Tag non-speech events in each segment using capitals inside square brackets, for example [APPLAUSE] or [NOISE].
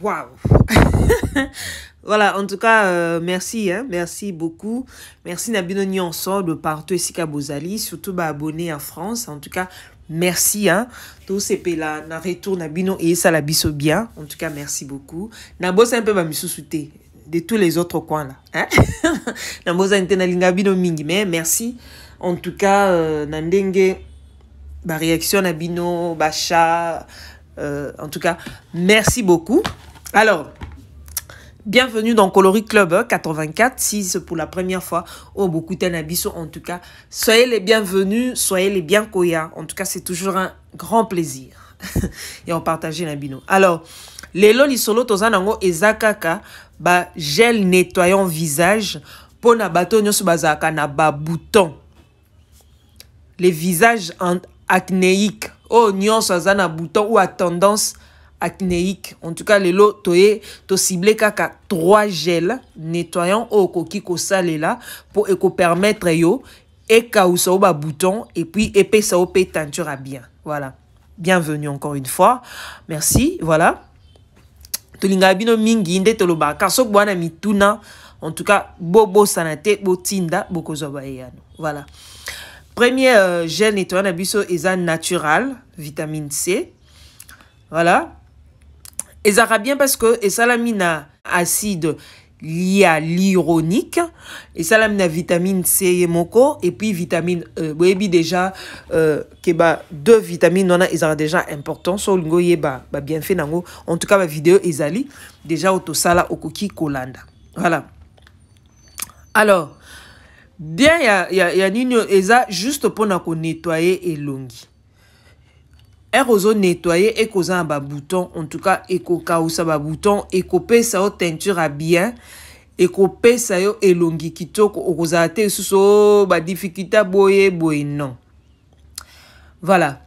Waouh [LAUGHS] Voilà, en tout cas, euh, merci, hein. merci beaucoup. Merci Nabino Nyonso de partout ici à Bozali, surtout bah, abonné en France. En tout cas, merci. Hein. Tous ces pays-là, na retour Nabino et ça la biso bien. En tout cas, merci beaucoup. Nabo, un peu ma de tous les autres coins là. Nabo, c'est un mingi, mais merci. En tout cas, euh, Nandenge, ma bah, réaction Nabino, Bacha. Euh, en tout cas, merci beaucoup. Alors, bienvenue dans Coloric Club 84, hein, si c'est pour la première fois au oh, beaucoup Abisso. En tout cas, soyez les bienvenus, soyez les bien koya. En tout cas, c'est toujours un grand plaisir. [LAUGHS] Et on partage l'abino. Alors, loli solo tozanango ezakaka ba gel nettoyant visage pour bato subazaka na ba bouton. Les visages acnéiques. Oh, nyo un bouton ou à tendance acnéique. En tout cas, les lot to ciblé kaka trois gels nettoyants au koki ko salé là pour eko permettre yo et kaousa ba bouton et puis épée ça au teinture à bien. Voilà. Bienvenue encore une fois. Merci. Voilà. Tolinga lingabino mingi inde toloba kaso bwana mituna. En tout cas, bobo sanate botinda bokozo bayano. E voilà. Premier euh, gel nettoyant abuso eza natural, vitamine C. Voilà. ezalaka bien parce que esalami na acide hyaluronique esalami na vitamine c ye moko epuis vitamine e boyebi déjà euh, ke ba deux vitamine wana ezalaka déjà important so olingi oyeba babienfait na yango en tout cas bavideo ezali déjà oyo tosala okoki kolanda voilà alors bien ya, ya, ya nini eza juste mpona konettoye elongi aire ozonetoye ekozala na babouton en tout cas ekokausa babouton ekopesa yo teinture ya bien ekopesa yo elongi kitoko okozala te lisusu o badifficulté boye boye non voilà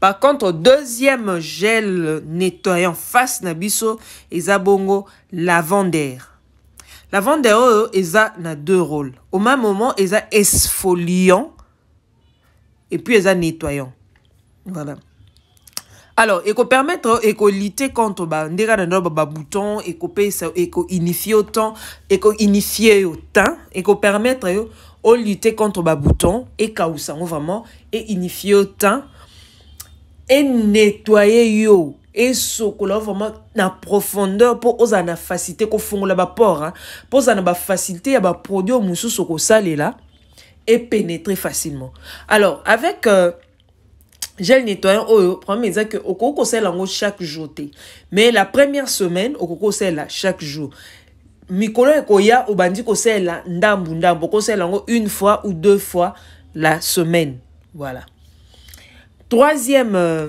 par contre deuxième gel nettoyant face na biso eza bongo lavandere lavandere oyo eza na deux rôle au même moment eza exfoliant et puis eza nettoyant voilà alors ekopermettre hein, lutter contre bandeka il faut babouton autant, ekoinifie yo temps autant, le temps permettre yo hein, lutter contre babouton et yango vraiment et unifier le temps nettoyer yo esokola vraiment na profondeur mpo ozala pour facilité kofungola baport mpo ozala na facilité, hein, ya que ça, là, et pénétrer facilement alors avec euh, gel nettoyant oyo problème eza ke okoki kosala yango chaque jour te mais la première semaine okoki kosalela chaque jour mikolo ekoya obandi kosalela ndambu ndambu okosalela yango une fois ou deux fois la semaine voilà troisième euh,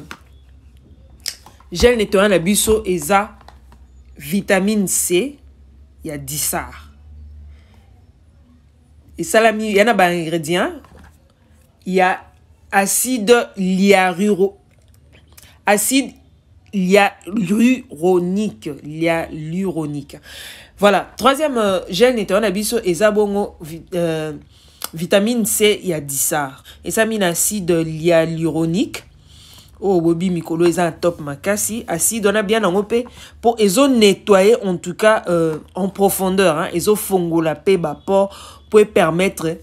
gel nettoyant na biso eza vitamine c ya disar esalami ya na baingrédient ya acide liaruro, acide lialuronique, lialuronique. Voilà, troisième euh, gel nettoyant abiso ezabongo euh, vitamine C ya y a acide lialuronique. oh, Bobby, mikolo eza un top makasi bien en pour pour les nettoyer en tout cas euh, en profondeur hein, ezofongola pour, permettre de permettre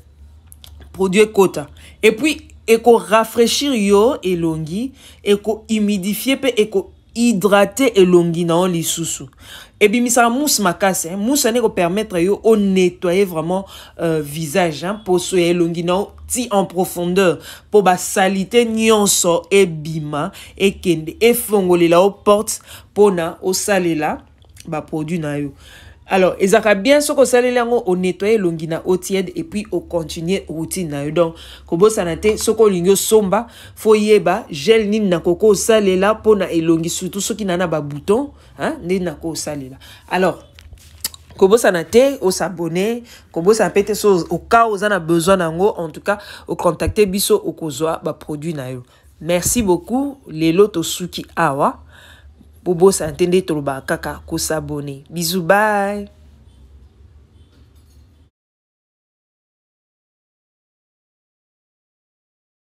produire quota et puis ekorafraîchir yo elongi ekohumidifie mpe ekohydrate elongi na yo lisusu ebimisaka mousse makasi mousse wana ekopermettre yo onettoye vraiment euh, visage hein, poso ya elongi na yo ti en profondeur mpo basalite nyonso ebima ekende efongolela yo porte mpona osalela baproduit na yo alors ezalaka bien soki osaleli yango onetoye elongi et puis epuis ocontinue routine na yo donc kobosana te soki olingi somba fo yeba gel nini nakoki osalela mpo na elongi surtout soki hein, na na bouton, nde ko salela. alors sanate, te osabone kobo mpe te so oka oza na besoin nango en tout cas contacter biso ba produit na yo merci beaucoup loto suki awa bobosa te nde tolobaka kaka kosabone bizu bye